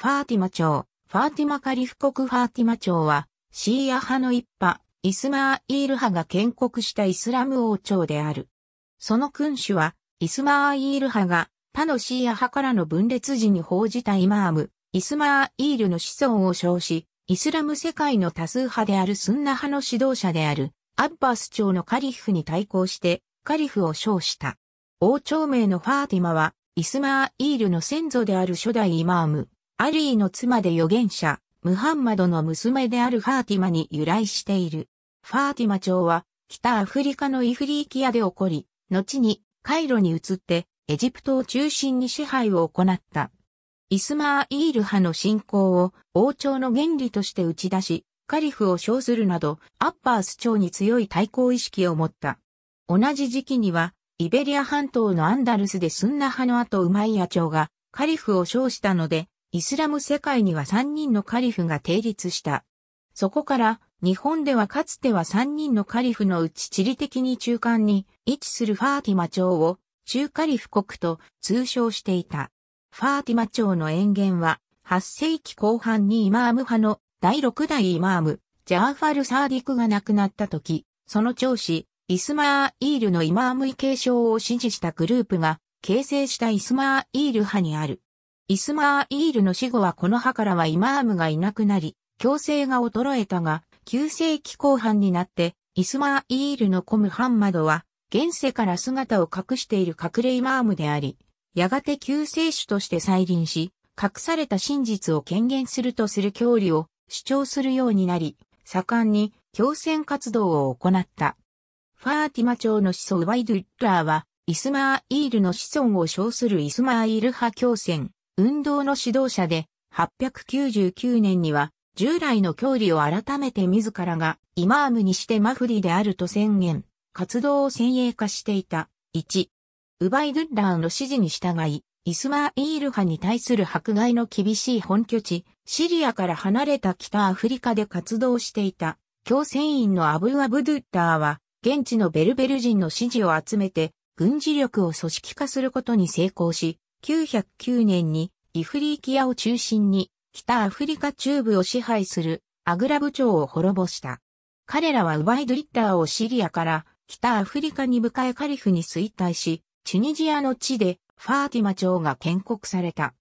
ファーティマ朝、ファーティマカリフ国ファーティマ朝は、シーア派の一派、イスマーイール派が建国したイスラム王朝である。その君主は、イスマーイール派が、他のシーア派からの分裂時に報じたイマーム、イスマーイールの子孫を称し、イスラム世界の多数派であるスンナ派の指導者である、アッバス朝のカリフに対抗して、カリフを称した。王朝名のファーティマは、イスマーイールの先祖である初代イマーム、アリーの妻で預言者、ムハンマドの娘であるファーティマに由来している。ファーティマ朝は、北アフリカのイフリーキアで起こり、後にカイロに移ってエジプトを中心に支配を行った。イスマーイール派の信仰を王朝の原理として打ち出し、カリフを称するなど、アッパース朝に強い対抗意識を持った。同じ時期には、イベリア半島のアンダルスでスンナ派の後ウマイヤ朝がカリフを称したので、イスラム世界には3人のカリフが定立した。そこから、日本ではかつては3人のカリフのうち地理的に中間に位置するファーティマ朝を中カリフ国と通称していた。ファーティマ朝の塩元は8世紀後半にイマーム派の第6代イマーム、ジャーファル・サーディクが亡くなった時、その長子、イスマーイールのイマーム位継承を支持したグループが形成したイスマーイール派にある。イスマーイールの死後はこの派からはイマームがいなくなり、強制が衰えたが、9世紀後半になって、イスマーイールのコムハンマドは、現世から姿を隠している隠れイマームであり、やがて救世主として再臨し、隠された真実を権限するとする教理を主張するようになり、盛んに共戦活動を行った。ファーティマ朝の子孫ワイドゥッラーは、イスマーイールの子孫を称するイスマーイール派共戦、運動の指導者で、899年には、従来の教理を改めて自らがイマームにしてマフリであると宣言、活動を先鋭化していた。1、ウバイドゥッラーの指示に従い、イスマーイール派に対する迫害の厳しい本拠地、シリアから離れた北アフリカで活動していた、共戦員のアブアブドゥッターは、現地のベルベル人の支持を集めて、軍事力を組織化することに成功し、9 0 9年にイフリーキアを中心に北アフリカ中部を支配するアグラ部長を滅ぼした。彼らはウバイドリッターをシリアから北アフリカに迎えカリフに衰退し、チュニジアの地でファーティマ朝が建国された。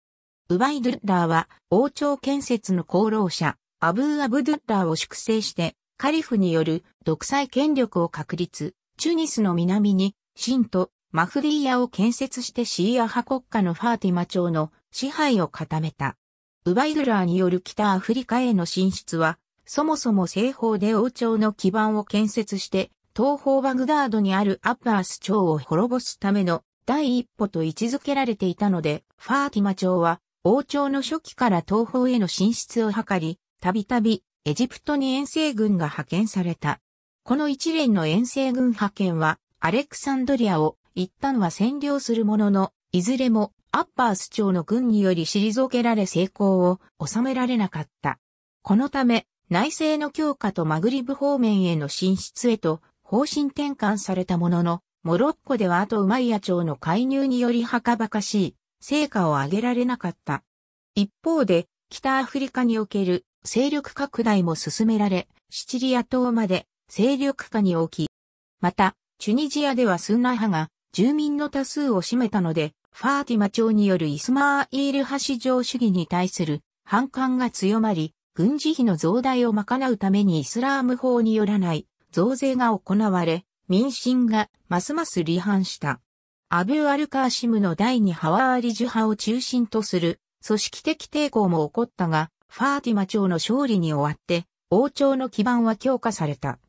ウバイドゥッダーは王朝建設の功労者、アブー・アブドゥッダーを粛清して、カリフによる独裁権力を確立、チュニスの南に、シント、マフディーヤを建設してシーア派国家のファーティマ朝の支配を固めた。ウバイドラーによる北アフリカへの進出は、そもそも西方で王朝の基盤を建設して、東方バグダードにあるアッバース朝を滅ぼすための第一歩と位置づけられていたので、ファーティマ朝は王朝の初期から東方への進出を図り、たびたびエジプトに遠征軍が派遣された。この一連の遠征軍派遣は、アレクサンドリアを一旦は占領するものの、いずれもアッパース朝の軍により退けられ成功を収められなかった。このため、内政の強化とマグリブ方面への進出へと方針転換されたものの、モロッコではあとウマイヤ朝の介入によりはかばかしい成果を上げられなかった。一方で、北アフリカにおける勢力拡大も進められ、シチリア島まで勢力下に置き、また、チュニジアではスンナ派が住民の多数を占めたので、ファーティマ朝によるイスマーイール派至上主義に対する反感が強まり、軍事費の増大を賄うためにイスラーム法によらない増税が行われ、民心がますます離反した。アブーアルカーシムの第二ハワーリジュ派を中心とする組織的抵抗も起こったが、ファーティマ朝の勝利に終わって、王朝の基盤は強化された。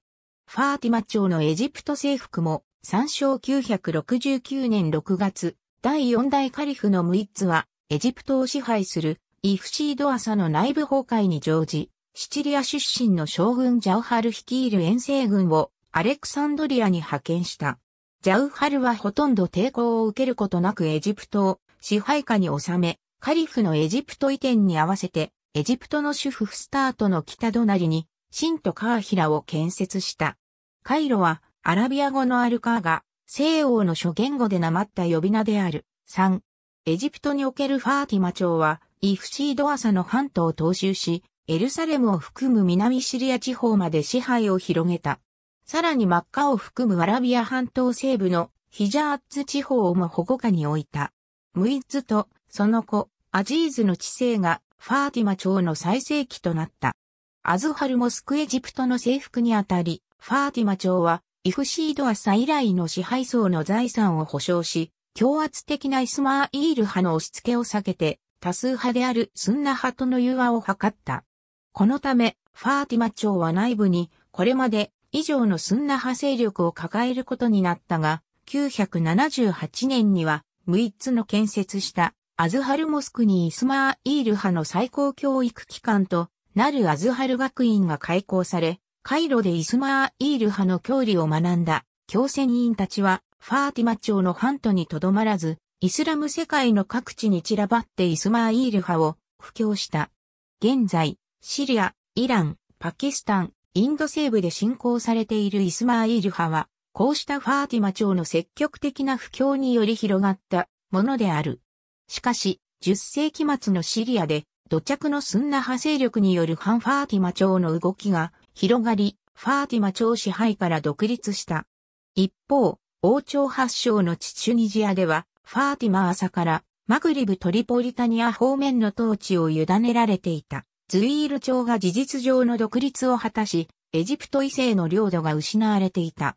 ファーティマ朝のエジプト征服も参照969年6月、第4代カリフのムイッツは、エジプトを支配するイフシードアサの内部崩壊に乗じ、シチリア出身の将軍ジャウハル率いる遠征軍をアレクサンドリアに派遣した。ジャウハルはほとんど抵抗を受けることなくエジプトを支配下に収め、カリフのエジプト移転に合わせて、エジプトの主婦スタートの北隣に、シンとカーヒラを建設した。カイロは、アラビア語のアルカーが、西欧の諸言語でなまった呼び名である。3、エジプトにおけるファーティマ朝は、イフシードアサの半島を踏襲し、エルサレムを含む南シリア地方まで支配を広げた。さらにマッカを含むアラビア半島西部のヒジャーッツ地方をも保護下に置いた。ムイッツとその子、アジーズの知性がファーティマ朝の最盛期となった。アズハルモスクエジプトの征服にあたり、ファーティマ朝はイフシード朝以来の支配層の財産を保障し、強圧的なイスマーイール派の押し付けを避けて、多数派であるスンナ派との融和を図った。このため、ファーティマ朝は内部に、これまで以上のスンナ派勢力を抱えることになったが、978年には、6つの建設したアズハルモスクにイスマーイール派の最高教育機関となるアズハル学院が開校され、カイロでイスマーイール派の教理を学んだ共戦員たちはファーティマ朝のハントにとどまらず、イスラム世界の各地に散らばってイスマーイール派を布教した。現在、シリア、イラン、パキスタン、インド西部で信仰されているイスマーイール派は、こうしたファーティマ朝の積極的な布教により広がったものである。しかし、10世紀末のシリアで、土着のスンナ派勢力による反ファーティマ朝の動きが広がり、ファーティマ朝支配から独立した。一方、王朝発祥のチチュニジアでは、ファーティマ朝から、マグリブ・トリポリタニア方面の統治を委ねられていた。ズイール朝が事実上の独立を果たし、エジプト異性の領土が失われていた。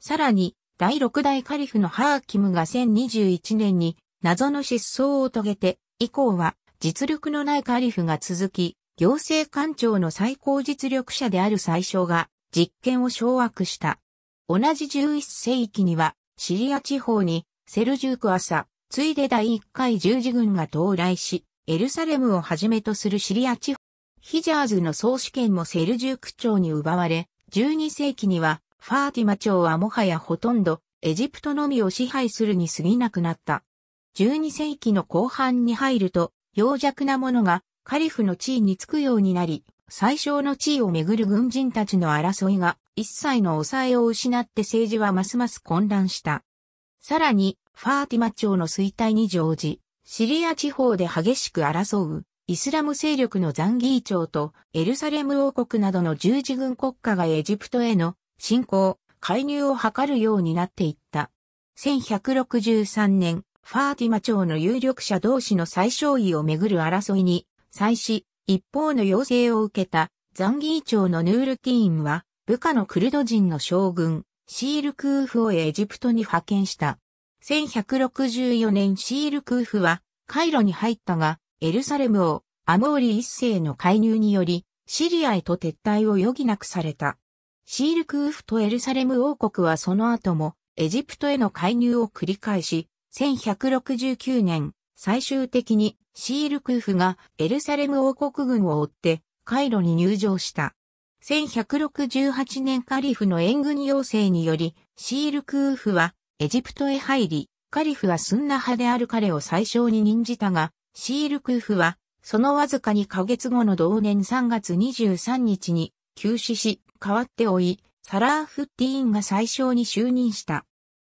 さらに、第6代カリフのハーキムが1021年に謎の失踪を遂げて、以降は実力のないカリフが続き、行政官庁の最高実力者である宰相が実権を掌握した。同じ11世紀にはシリア地方にセルジューク朝、ついで第1回十字軍が到来し、エルサレムをはじめとするシリア地方、ヒジャーズの総主権もセルジューク朝に奪われ、12世紀にはファーティマ朝はもはやほとんどエジプトのみを支配するに過ぎなくなった。12世紀の後半に入ると、弱弱なものがカリフの地位につくようになり、最小の地位をめぐる軍人たちの争いが一切の抑えを失って政治はますます混乱した。さらに、ファーティマ朝の衰退に乗じ、シリア地方で激しく争う、イスラム勢力のザンギー朝とエルサレム王国などの十字軍国家がエジプトへの侵攻、介入を図るようになっていった。1163年、ファーティマ朝の有力者同士の最小位をめぐる争いに最初、一方の要請を受けたザンギー朝のヌールティーンは、部下のクルド人の将軍、シールクーフをエジプトに派遣した。1164年シールクーフは、カイロに入ったが、エルサレムをアモーリ一世の介入により、シリアへと撤退を余儀なくされた。シールクーフとエルサレム王国はその後も、エジプトへの介入を繰り返し、1169年、最終的にシールクーフがエルサレム王国軍を追ってカイロに入城した。1168年カリフの援軍要請により、シールクーフはエジプトへ入り、カリフはスンナ派である彼を最小に任じたが、シールクーフは、そのわずか2ヶ月後の同年3月23日に、急死し、変わっておい、サラーフッティーンが最小に就任した。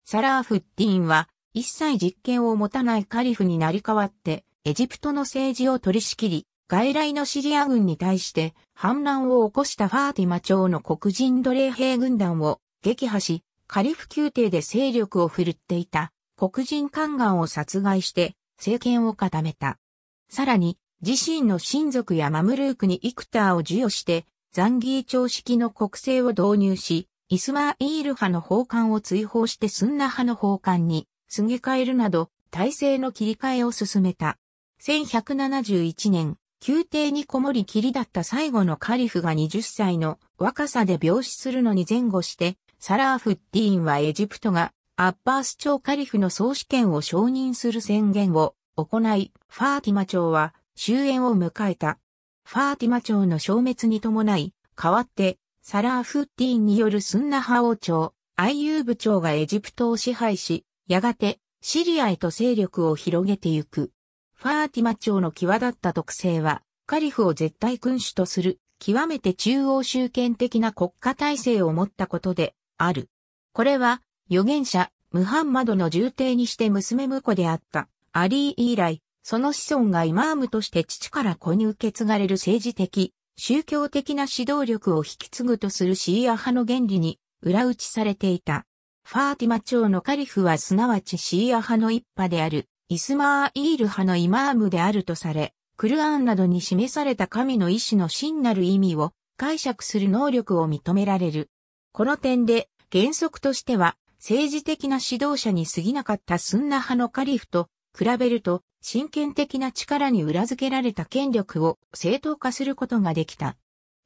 サラーフッティーンは、一切実権を持たないカリフになり代わって、エジプトの政治を取り仕切り、外来のシリア軍に対して反乱を起こしたファーティマ朝の黒人奴隷兵軍団を撃破し、カリフ宮廷で勢力を振るっていた黒人宦官を殺害して政権を固めた。さらに、自身の親族やマムルークにイクターを授与して、ザンギー朝式の国政を導入し、イスマーイール派の奉還を追放してスンナ派の奉還に継げ替えるなど、体制の切り替えを進めた。1171年、宮廷にこもりきりだった最後のカリフが20歳の若さで病死するのに前後して、サラーフッディーンはエジプトがアッバース朝カリフの総主権を承認する宣言を行い、ファーティマ朝は終焉を迎えた。ファーティマ朝の消滅に伴い、代わってサラーフッディーンによるスンナ派王朝、アイユーブ朝がエジプトを支配し、やがてシリアへと勢力を広げてゆく。ファーティマ朝の際立った特性は、カリフを絶対君主とする、極めて中央集権的な国家体制を持ったことで、ある。これは、預言者、ムハンマドの重帝にして娘婿であった、アリー以来、その子孫がイマームとして父から子に受け継がれる政治的、宗教的な指導力を引き継ぐとするシーア派の原理に裏打ちされていた。ファーティマ朝のカリフはすなわちシーア派の一派である、イスマーイール派のイマームであるとされ、クルアンなどに示された神の意志の真なる意味を解釈する能力を認められる。この点で、原則としては、政治的な指導者に過ぎなかったスンナ派のカリフと比べると、真剣的な力に裏付けられた権力を正当化することができた。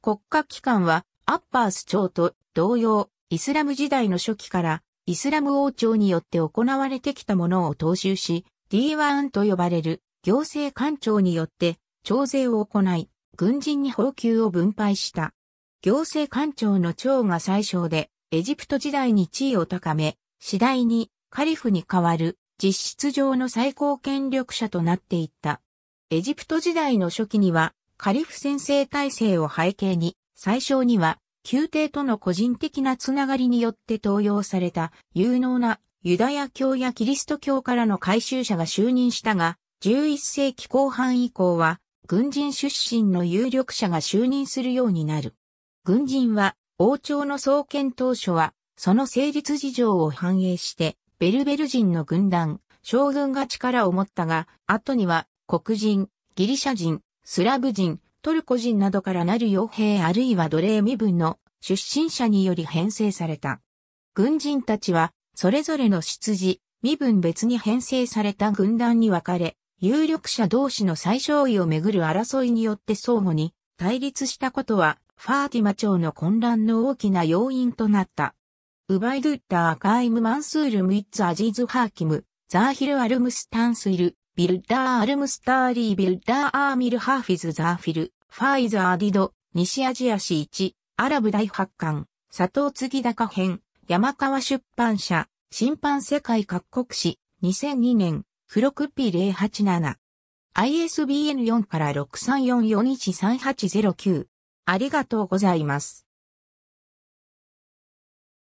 国家機関は、アッパース朝と同様、イスラム時代の初期からイスラム王朝によって行われてきたものを踏襲し、D1 と呼ばれる行政官庁によって徴税を行い、軍人に報給を分配した。行政官庁の長が最小で、エジプト時代に地位を高め、次第にカリフに代わる実質上の最高権力者となっていった。エジプト時代の初期にはカリフ先制体制を背景に、最小には宮廷との個人的なつながりによって登用された有能なユダヤ教やキリスト教からの改収者が就任したが、11世紀後半以降は、軍人出身の有力者が就任するようになる。軍人は、王朝の創建当初は、その成立事情を反映して、ベルベル人の軍団、将軍が力を持ったが、後には、黒人、ギリシャ人、スラブ人、トルコ人などからなる傭兵あるいは奴隷身分の出身者により編成された。軍人たちは、それぞれの出自、身分別に編成された軍団に分かれ、有力者同士の最小位をめぐる争いによって相互に対立したことは、ファーティマ朝の混乱の大きな要因となった。ウバイドゥッター・カイム・マンスール・ムイッツ・アジーズ・ハーキム、ザーヒル・アルムスタンスイル、ビルダー・アルムスターリー・ビルダー・アーミル・ハーフィズ・ザーフィル、ファイザー・ディド、西アジア市1、アラブ大発刊、佐藤継高編、山川出版社、審判世界各国史、2002年、付録 P087。ISBN4 から634413809。ありがとうございます。